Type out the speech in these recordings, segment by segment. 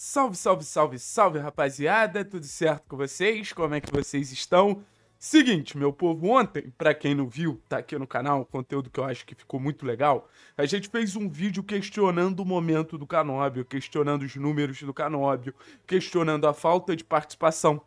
Salve, salve, salve, salve, rapaziada! Tudo certo com vocês? Como é que vocês estão? Seguinte, meu povo, ontem, para quem não viu, tá aqui no canal, conteúdo que eu acho que ficou muito legal. A gente fez um vídeo questionando o momento do Canóbio, questionando os números do Canóbio, questionando a falta de participação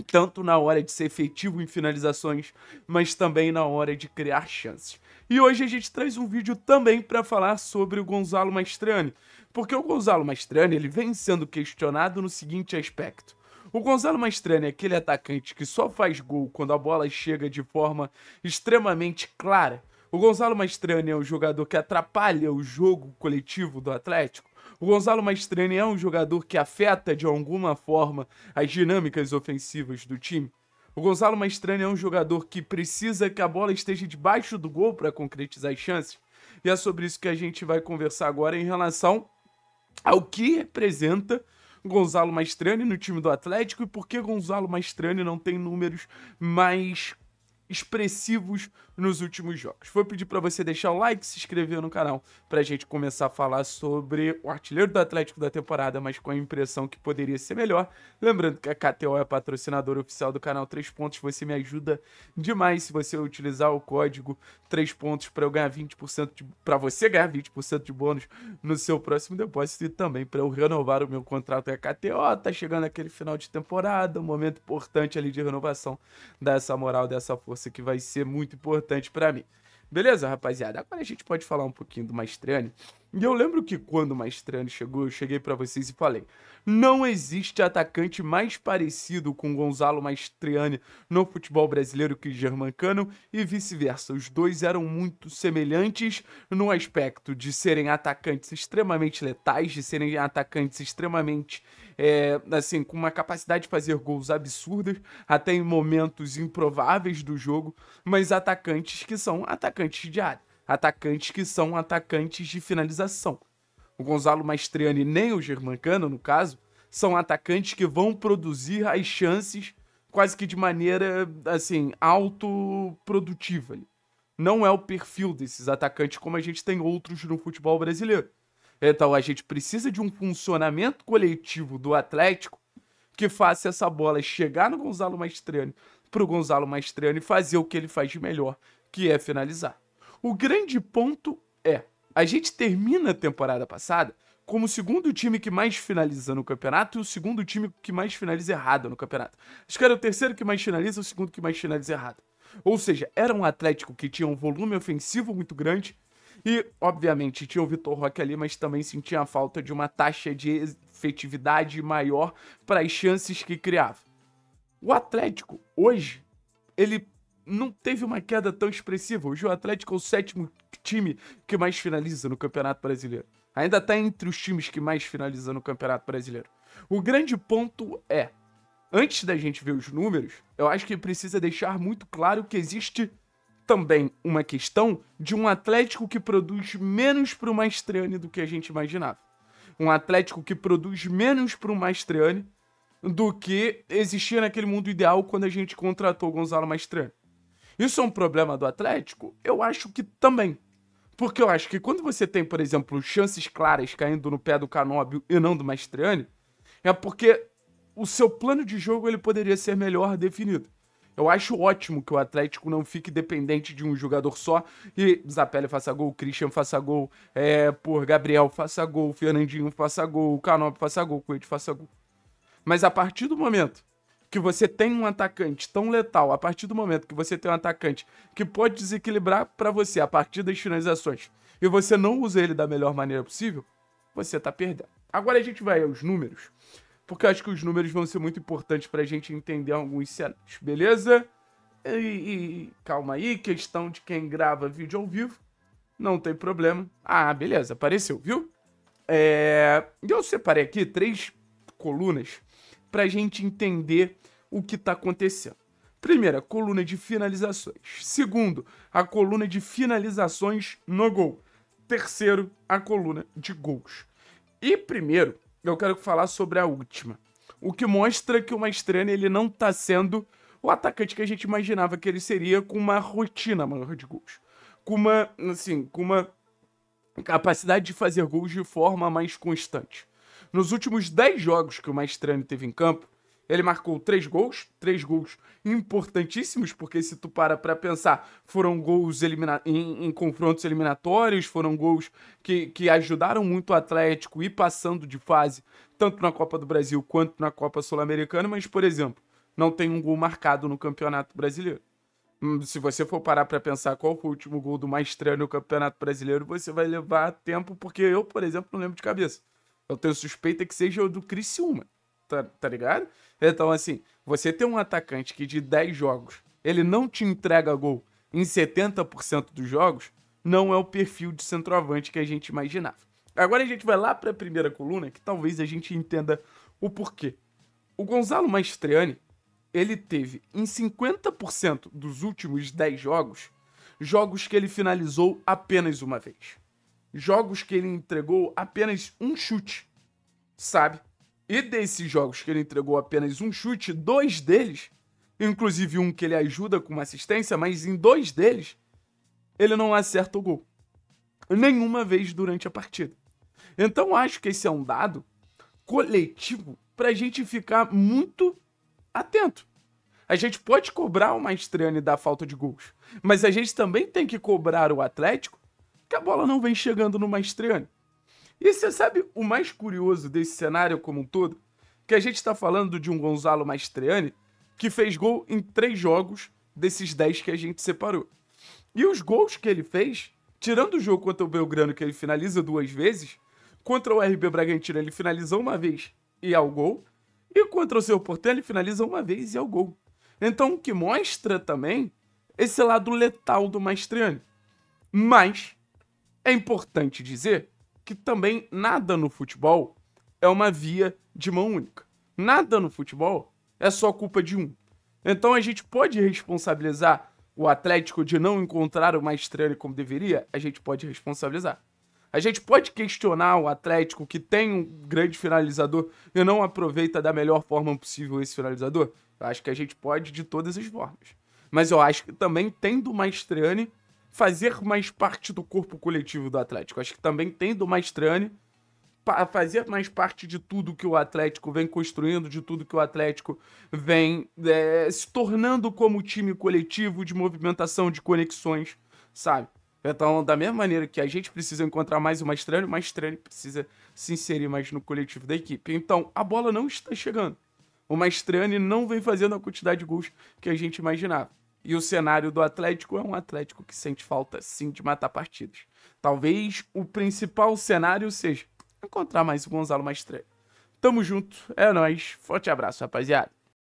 tanto na hora de ser efetivo em finalizações, mas também na hora de criar chances. E hoje a gente traz um vídeo também para falar sobre o Gonzalo Maestrani, porque o Gonzalo Maestrani ele vem sendo questionado no seguinte aspecto. O Gonzalo Maestrani é aquele atacante que só faz gol quando a bola chega de forma extremamente clara. O Gonzalo Maestrani é um jogador que atrapalha o jogo coletivo do Atlético o Gonzalo Maestrani é um jogador que afeta de alguma forma as dinâmicas ofensivas do time? O Gonzalo Maestrani é um jogador que precisa que a bola esteja debaixo do gol para concretizar as chances? E é sobre isso que a gente vai conversar agora em relação ao que representa Gonzalo Maestrani no time do Atlético e por que Gonzalo Maestrani não tem números mais expressivos nos últimos jogos. Vou pedir para você deixar o like, se inscrever no canal para a gente começar a falar sobre o artilheiro do Atlético da temporada, mas com a impressão que poderia ser melhor. Lembrando que a KTO é patrocinadora oficial do canal 3 Pontos, você me ajuda demais se você utilizar o código 3 Pontos para eu ganhar 20% para você ganhar 20% de bônus no seu próximo depósito e também para eu renovar o meu contrato com a KTO. Tá chegando aquele final de temporada, um momento importante ali de renovação dessa moral, dessa força que vai ser muito importante para mim. Beleza, rapaziada? Agora a gente pode falar um pouquinho do Maestrani. E eu lembro que quando o Maestrani chegou, eu cheguei para vocês e falei: não existe atacante mais parecido com Gonzalo Maestriani no futebol brasileiro que Germancano e vice-versa. Os dois eram muito semelhantes no aspecto de serem atacantes extremamente letais, de serem atacantes extremamente, é, assim, com uma capacidade de fazer gols absurdas, até em momentos improváveis do jogo, mas atacantes que são atacantes de área atacantes que são atacantes de finalização. O Gonzalo Mastriani nem o Germancano, no caso, são atacantes que vão produzir as chances quase que de maneira, assim, autoprodutiva. Não é o perfil desses atacantes como a gente tem outros no futebol brasileiro. Então a gente precisa de um funcionamento coletivo do Atlético que faça essa bola chegar no Gonzalo Mastriani, para o Gonzalo Mastriani fazer o que ele faz de melhor, que é finalizar. O grande ponto é: a gente termina a temporada passada como o segundo time que mais finaliza no campeonato e o segundo time que mais finaliza errado no campeonato. Acho que era o terceiro que mais finaliza e o segundo que mais finaliza errado. Ou seja, era um Atlético que tinha um volume ofensivo muito grande e, obviamente, tinha o Vitor Roque ali, mas também sentia a falta de uma taxa de efetividade maior para as chances que criava. O Atlético, hoje, ele não teve uma queda tão expressiva. Hoje o Atlético é o sétimo time que mais finaliza no Campeonato Brasileiro. Ainda está entre os times que mais finaliza no Campeonato Brasileiro. O grande ponto é, antes da gente ver os números, eu acho que precisa deixar muito claro que existe também uma questão de um Atlético que produz menos para o Maestriani do que a gente imaginava. Um Atlético que produz menos para o Maestriani do que existia naquele mundo ideal quando a gente contratou o Gonzalo Maestriani. Isso é um problema do Atlético? Eu acho que também. Porque eu acho que quando você tem, por exemplo, chances claras caindo no pé do Canóbio e não do Mastriani, é porque o seu plano de jogo ele poderia ser melhor definido. Eu acho ótimo que o Atlético não fique dependente de um jogador só e Zapelli faça gol, Christian faça gol, é, por Gabriel faça gol, Fernandinho faça gol, Canop faça gol, Coelho faça gol. Mas a partir do momento que você tem um atacante tão letal, a partir do momento que você tem um atacante que pode desequilibrar para você a partir das finalizações e você não usa ele da melhor maneira possível, você tá perdendo. Agora a gente vai aos números, porque eu acho que os números vão ser muito importantes para a gente entender alguns cenários, beleza? E, e, calma aí, questão de quem grava vídeo ao vivo, não tem problema. Ah, beleza, apareceu, viu? É, eu separei aqui três colunas para a gente entender o que está acontecendo. Primeira coluna de finalizações. Segundo, a coluna de finalizações no gol. Terceiro, a coluna de gols. E primeiro, eu quero falar sobre a última. O que mostra que o Maestrano ele não está sendo o atacante que a gente imaginava que ele seria com uma rotina maior de gols. Com uma, assim, com uma capacidade de fazer gols de forma mais constante. Nos últimos 10 jogos que o Maestrano teve em campo, ele marcou três gols, três gols importantíssimos, porque se tu para pra pensar, foram gols elimina em, em, confrontos eliminatórios, foram gols que, que ajudaram muito o Atlético ir passando de fase, tanto na Copa do Brasil quanto na Copa Sul-Americana, mas, por exemplo, não tem um gol marcado no Campeonato Brasileiro. Hum, se você for parar para pensar qual foi o último gol do Maestrano no Campeonato Brasileiro, você vai levar tempo, porque eu, por exemplo, não lembro de cabeça. Eu tenho suspeita que seja o do Criciúma, tá, tá ligado? Então, assim, você tem um atacante que de 10 jogos ele não te entrega gol em 70% dos jogos, não é o perfil de centroavante que a gente imaginava. Agora a gente vai lá para a primeira coluna, que talvez a gente entenda o porquê. O Gonzalo Maestriani, ele teve em 50% dos últimos 10 jogos, jogos que ele finalizou apenas uma vez jogos que ele entregou apenas um chute, sabe? E desses jogos que ele entregou apenas um chute, dois deles, inclusive um que ele ajuda com uma assistência, mas em dois deles, ele não acerta o gol. Nenhuma vez durante a partida. Então acho que esse é um dado coletivo para a gente ficar muito atento. A gente pode cobrar o Maestrani da falta de gols, mas a gente também tem que cobrar o Atlético que a bola não vem chegando no Maestriani. E você sabe o mais curioso desse cenário como um todo? Que a gente está falando de um Gonzalo Maestriani que fez gol em três jogos desses dez que a gente separou. E os gols que ele fez, tirando o jogo contra o Belgrano, que ele finaliza duas vezes, contra o RB Bragantino ele finaliza uma vez e ao é gol, e contra o seu Portel ele finaliza uma vez e ao é gol. Então, o que mostra também esse lado letal do Maestriani. Mas é importante dizer que também nada no futebol é uma via de mão única. Nada no futebol é só culpa de um. Então a gente pode responsabilizar o Atlético de não encontrar uma estrela como deveria? A gente pode responsabilizar. A gente pode questionar o Atlético que tem um grande finalizador e não aproveita da melhor forma possível esse finalizador? Eu acho que a gente pode de todas as formas. Mas eu acho que também tendo o Maestriani, fazer mais parte do corpo coletivo do Atlético. Acho que também tem do Maestrani fazer mais parte de tudo que o Atlético vem construindo, de tudo que o Atlético vem é, se tornando como time coletivo de movimentação, de conexões, sabe? Então, da mesma maneira que a gente precisa encontrar mais o Maestrani, o Maestrani precisa se inserir mais no coletivo da equipe. Então, a bola não está chegando. O Maestrani não vem fazendo a quantidade de gols que a gente imaginava. E o cenário do Atlético é um Atlético que sente falta, sim, de matar partidas. Talvez o principal cenário seja encontrar mais o Gonzalo Maestre. Tamo junto, é nóis. Forte abraço, rapaziada.